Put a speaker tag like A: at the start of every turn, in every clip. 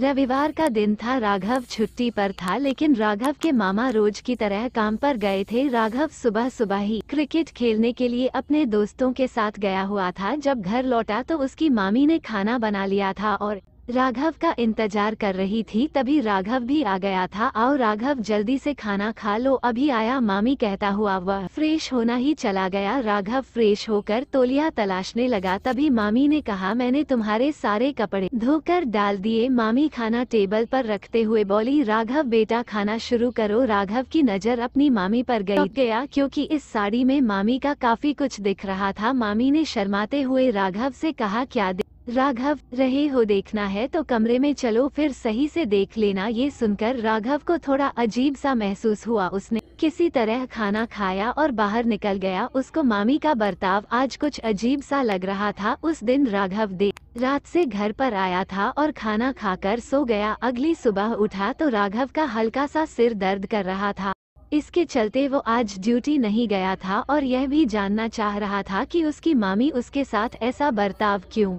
A: रविवार का दिन था राघव छुट्टी पर था लेकिन राघव के मामा रोज की तरह काम पर गए थे राघव सुबह सुबह ही क्रिकेट खेलने के लिए अपने दोस्तों के साथ गया हुआ था जब घर लौटा तो उसकी मामी ने खाना बना लिया था और राघव का इंतजार कर रही थी तभी राघव भी आ गया था आओ राघव जल्दी से खाना खा लो अभी आया मामी कहता हुआ वह फ्रेश होना ही चला गया राघव फ्रेश होकर तोलिया तलाशने लगा तभी मामी ने कहा मैंने तुम्हारे सारे कपड़े धोकर डाल दिए मामी खाना टेबल पर रखते हुए बोली राघव बेटा खाना शुरू करो राघव की नज़र अपनी मामी पर गई तो- गया क्योंकि इस साड़ी में मामी का काफी कुछ दिख रहा था मामी ने शर्माते हुए राघव से कहा क्या राघव रहे हो देखना है तो कमरे में चलो फिर सही से देख लेना ये सुनकर राघव को थोड़ा अजीब सा महसूस हुआ उसने किसी तरह खाना खाया और बाहर निकल गया उसको मामी का बर्ताव आज कुछ अजीब सा लग रहा था उस दिन राघव दे रात से घर पर आया था और खाना खाकर सो गया अगली सुबह उठा तो राघव का हल्का सा सिर दर्द कर रहा था इसके चलते वो आज ड्यूटी नहीं गया था और यह भी जानना चाह रहा था कि उसकी मामी उसके साथ ऐसा बर्ताव क्यों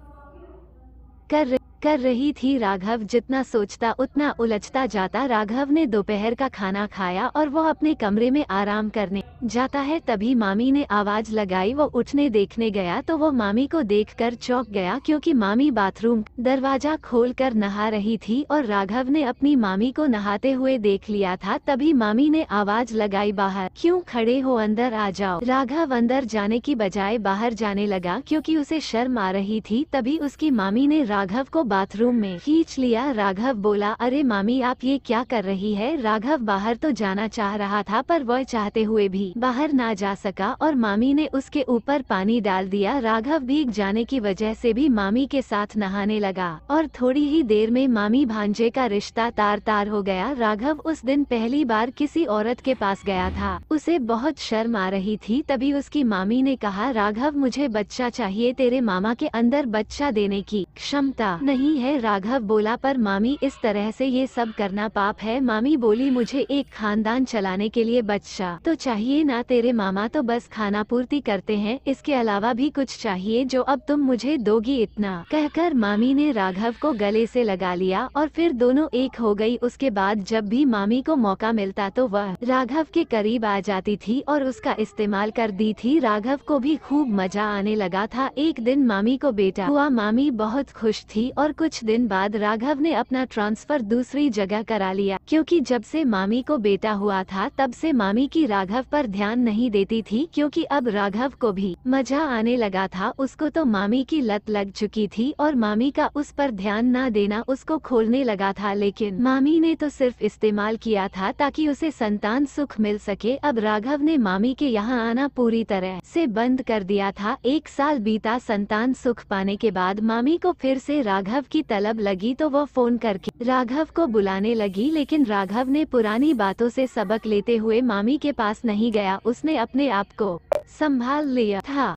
A: Carre... कर रही थी राघव जितना सोचता उतना उलझता जाता राघव ने दोपहर का खाना खाया और वो अपने कमरे में आराम करने जाता है तभी मामी ने आवाज लगाई वो उठने देखने गया तो वो मामी को देखकर चौंक गया क्योंकि मामी बाथरूम दरवाजा खोलकर नहा रही थी और राघव ने अपनी मामी को नहाते हुए देख लिया था तभी मामी ने आवाज लगाई बाहर क्यों खड़े हो अंदर आ जाओ राघव अंदर जाने की बजाय बाहर जाने लगा क्योंकि उसे शर्म आ रही थी तभी उसकी मामी ने राघव को बाथरूम में खींच लिया राघव बोला अरे मामी आप ये क्या कर रही है राघव बाहर तो जाना चाह रहा था पर वह चाहते हुए भी बाहर ना जा सका और मामी ने उसके ऊपर पानी डाल दिया राघव भीग जाने की वजह से भी मामी के साथ नहाने लगा और थोड़ी ही देर में मामी भांजे का रिश्ता तार तार हो गया राघव उस दिन पहली बार किसी औरत के पास गया था उसे बहुत शर्म आ रही थी तभी उसकी मामी ने कहा राघव मुझे बच्चा चाहिए तेरे मामा के अंदर बच्चा देने की क्षमता नहीं नहीं है राघव बोला पर मामी इस तरह से ये सब करना पाप है मामी बोली मुझे एक खानदान चलाने के लिए बच्चा तो चाहिए ना तेरे मामा तो बस खाना पूर्ति करते हैं इसके अलावा भी कुछ चाहिए जो अब तुम मुझे दोगी इतना कहकर मामी ने राघव को गले से लगा लिया और फिर दोनों एक हो गयी उसके बाद जब भी मामी को मौका मिलता तो वह राघव के करीब आ जाती थी और उसका इस्तेमाल कर दी थी राघव को भी खूब मजा आने लगा था एक दिन मामी को बेटा हुआ मामी बहुत खुश थी और कुछ दिन बाद राघव ने अपना ट्रांसफर दूसरी जगह करा लिया क्योंकि जब से मामी को बेटा हुआ था तब से मामी की राघव पर ध्यान नहीं देती थी क्योंकि अब राघव को भी मजा आने लगा था उसको तो मामी की लत लग चुकी थी और मामी का उस पर ध्यान न देना उसको खोलने लगा था लेकिन मामी ने तो सिर्फ इस्तेमाल किया था ताकि उसे संतान सुख मिल सके अब राघव ने मामी के यहाँ आना पूरी तरह से बंद कर दिया था एक साल बीता संतान सुख पाने के बाद मामी को फिर से राघव राघव की तलब लगी तो वह फोन करके राघव को बुलाने लगी लेकिन राघव ने पुरानी बातों से सबक लेते हुए मामी के पास नहीं गया उसने अपने आप को संभाल लिया था